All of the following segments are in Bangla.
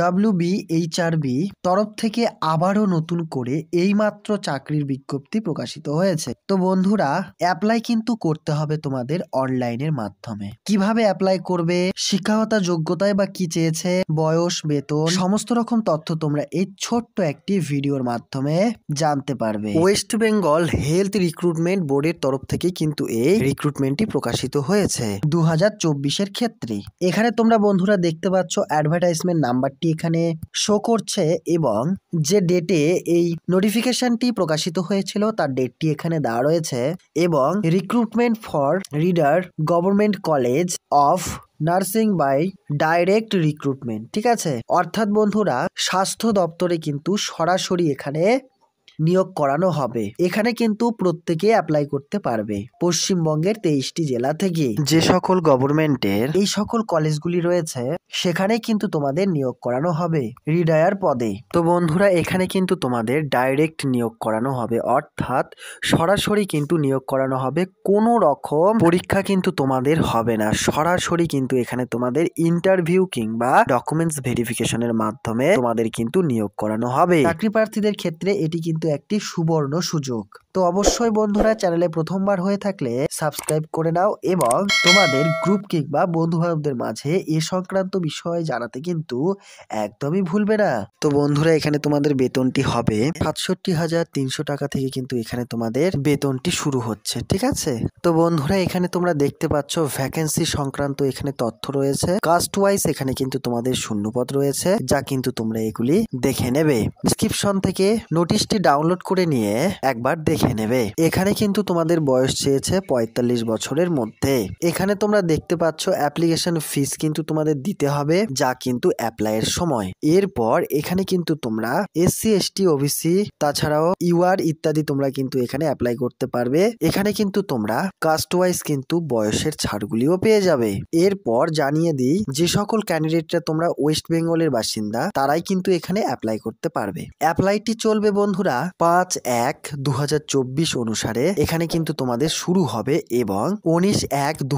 ডাব্লিউবিএইচআরবি তরফ থেকে আবারও নতুন করে এইমাত্র চাকরির বিজ্ঞপ্তি প্রকাশিত হয়েছে তো বন্ধুরা অ্যাপ্লাই কিন্তু করতে হবে তোমাদের অনলাইনের মাধ্যমে কিভাবে অ্যাপ্লাই করবে শিক্ষাগতা যোগ্যতায় বা কি চেয়েছে বয়স বেতন সমস্ত রকম তথ্য তোমরা এই ছোট্ট একটি ভিডিওর মাধ্যমে জানতে পারবে ওয়েস্ট বেঙ্গল হেলথ রিক্রুটমেন্ট বোর্ডের তরফ থেকে কিন্তু এই রিক্রুটমেন্টটি প্রকাশিত হয়েছে দু হাজার ক্ষেত্রে এখানে তোমরা বন্ধুরা দেখতে পাচ্ছ অ্যাডভার্টাইজমেন্ট নাম্বার নাম্বারটি এখানে শো করছে এবং যে ডেটে এই নোটিফিকেশনটি প্রকাশিত হয়েছিল তার ডেটটি এখানে দেওয়া রয়েছে এবং recruitment for reader government college of nursing by direct recruitment ঠিক আছে অর্থাৎ বন্ধুরা স্বাস্থ্য দপ্তরে কিন্তু সরাসরি এখানে নিয়োগ করানো হবে এখানে কিন্তু প্রত্যেকে অ্যাপ্লাই করতে পারবে পশ্চিমবঙ্গের তেইশটি জেলা থেকে যে সকল গভর্নমেন্টের এই সকল কলেজগুলি রয়েছে সেখানে কিন্তু তোমাদের নিয়োগ করানো হবে রিডায়ার পদে তো বন্ধুরা এখানে কিন্তু তোমাদের ডাইরেক্ট নিয়োগ করানো হবে অর্থাৎ সরাসরি কিন্তু নিয়োগ করানো হবে কোনো রকম পরীক্ষা কিন্তু তোমাদের হবে না সরাসরি কিন্তু এখানে তোমাদের ইন্টারভিউ কিংবা ডকুমেন্টস ভেরিফিকেশনের মাধ্যমে তোমাদের কিন্তু নিয়োগ করানো হবে চাকরি প্রার্থীদের ক্ষেত্রে এটি কিন্তু একটি সুবর্ণ সুযোগ তো অবশ্যই বন্ধুরা চ্যানেলে প্রথমবার হয়ে থাকলে সাবস্ক্রাইব করে নাও এবং তোমাদের গ্রুপ কিংবা বন্ধু বান্ধবদের মাঝে এ সংক্রান্ত বিষয় জানাতে কিন্তু একদমই ভুলবে না তো বন্ধুরা এখানে তোমাদের বেতনটি হবে সাতষট্টি হাজার তিনশো টাকা থেকে কিন্তু এখানে তোমাদের বেতনটি শুরু হচ্ছে ঠিক আছে তো বন্ধুরা এখানে তোমরা দেখতে পাচ্ছ ভ্যাকেন্সি সংক্রান্ত এখানে তথ্য রয়েছে কাস্ট ওয়াইজ এখানে কিন্তু তোমাদের শূন্যপদ রয়েছে যা কিন্তু তোমরা এগুলি দেখে নেবে ডিসক্রিপশন থেকে নোটিশটি ডাউন ডাউনলোড করে নিয়ে একবার দেখে নেবে এখানে কিন্তু তোমাদের বয়স চেয়েছে পঁয়তাল্লিশ বছরের মধ্যে এখানে তোমরা দেখতে পাচ্ছ অ্যাপ্লিকেশন ফিস কিন্তু তোমাদের দিতে হবে যা কিন্তু অ্যাপ্লাইয়ের সময় এরপর এখানে কিন্তু তোমরা এসসি এসটি ওবিসি তাছাড়াও ইউআর ইত্যাদি তোমরা কিন্তু এখানে অ্যাপ্লাই করতে পারবে এখানে কিন্তু তোমরা কাস্ট ওয়াইজ কিন্তু বয়সের ছাড়গুলিও পেয়ে যাবে এরপর জানিয়ে দিই যে সকল ক্যান্ডিডেটরা তোমরা ওয়েস্ট বেঙ্গলের বাসিন্দা তারাই কিন্তু এখানে অ্যাপ্লাই করতে পারবে অ্যাপ্লাইটি চলবে বন্ধুরা পাঁচ এক দু অনুসারে এখানে কিন্তু তোমাদের শুরু হবে এবং উনিশ এক দু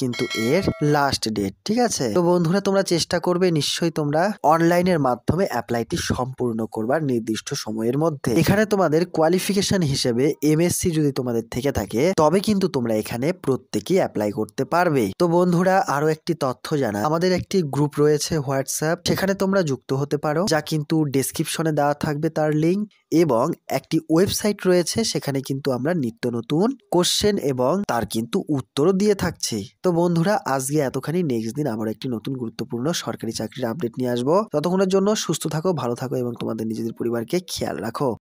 কিন্তু এর লাস্ট ডেট ঠিক আছে তো বন্ধুরা তোমরা চেষ্টা করবে নিশ্চয়ই তোমরা অনলাইনের মাধ্যমে অ্যাপ্লাইটি সম্পূর্ণ করবার নির্দিষ্ট সময়ের মধ্যে এখানে তোমাদের কোয়ালিফিকেশন হিসেবে এমএসসি যদি তোমাদের থেকে থাকে তবে কিন্তু তোমরা এখানে প্রত্যেকে অ্যাপ্লাই করতে পারবে তো বন্ধুরা আরো একটি তথ্য জানা আমাদের একটি গ্রুপ রয়েছে হোয়াটসঅ্যাপ সেখানে তোমরা যুক্ত হতে পারো যা কিন্তু ডেসক্রিপশনে দেওয়া থাকবে তার লিঙ্ক এবং একটি ওয়েবসাইট রয়েছে সেখানে কিন্তু আমরা নিত্য নতুন কোশ্চেন এবং তার কিন্তু উত্তরও দিয়ে থাকছি তো বন্ধুরা আজকে এতখানি নেক্সট দিন আমরা একটি নতুন গুরুত্বপূর্ণ সরকারি চাকরির আপডেট নিয়ে আসবো ততক্ষণের জন্য সুস্থ থাকো ভালো থাকো এবং তোমাদের নিজেদের পরিবারকে খেয়াল রাখো